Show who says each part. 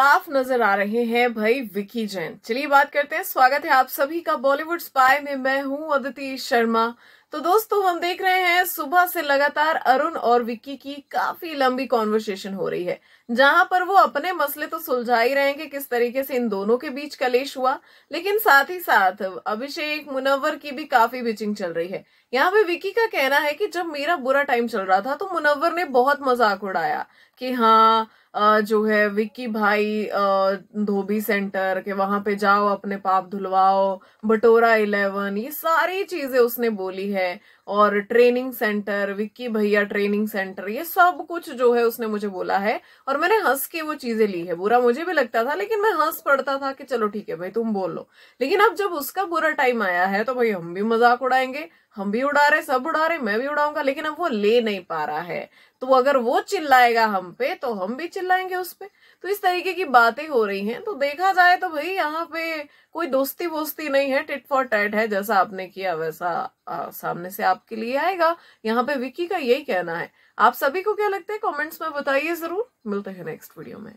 Speaker 1: खिलाफ नजर आ रहे हैं भाई विकी जैन चलिए बात करते हैं स्वागत है आप सभी का बॉलीवुड स्पाई में मैं हूं अदिति शर्मा तो दोस्तों हम देख रहे हैं सुबह से लगातार अरुण और विक्की की काफी लंबी कॉन्वर्सेशन हो रही है जहां पर वो अपने मसले तो सुलझा ही रहे हैं कि किस तरीके से इन दोनों के बीच कलेश हुआ लेकिन साथ ही साथ अभिषेक मुनव्वर की भी काफी बिचिंग चल रही है यहाँ पे विक्की का कहना है कि जब मेरा बुरा टाइम चल रहा था तो मुनव्वर ने बहुत मजाक उड़ाया कि हाँ जो है विक्की भाई धोबी सेंटर के वहां पे जाओ अपने पाप धुलवाओ बटोरा इलेवन ये सारी चीजें उसने बोली है है और ट्रेनिंग सेंटर विक्की भैया ट्रेनिंग सेंटर ये सब कुछ जो है उसने मुझे बोला है और मैंने हंस के वो चीजें ली है बुरा मुझे भी लगता था लेकिन मैं हंस पड़ता था कि चलो ठीक है भाई तुम बोल लो लेकिन अब जब उसका बुरा टाइम आया है तो भाई हम भी मजाक उड़ाएंगे हम भी उड़ा रहे सब उड़ा रहे मैं भी उड़ाऊंगा लेकिन अब वो ले नहीं पा रहा है तो अगर वो चिल्लाएगा हम पे तो हम भी चिल्लाएंगे उस पर तो इस तरीके की बातें हो रही हैं तो देखा जाए तो भाई यहाँ पे कोई दोस्ती वोस्ती नहीं है टिट फॉर टैट है जैसा आपने किया वैसा आ, सामने से आपके लिए आएगा यहाँ पे विकी का यही कहना है आप सभी को क्या लगता है कमेंट्स में बताइए जरूर मिलते हैं नेक्स्ट वीडियो में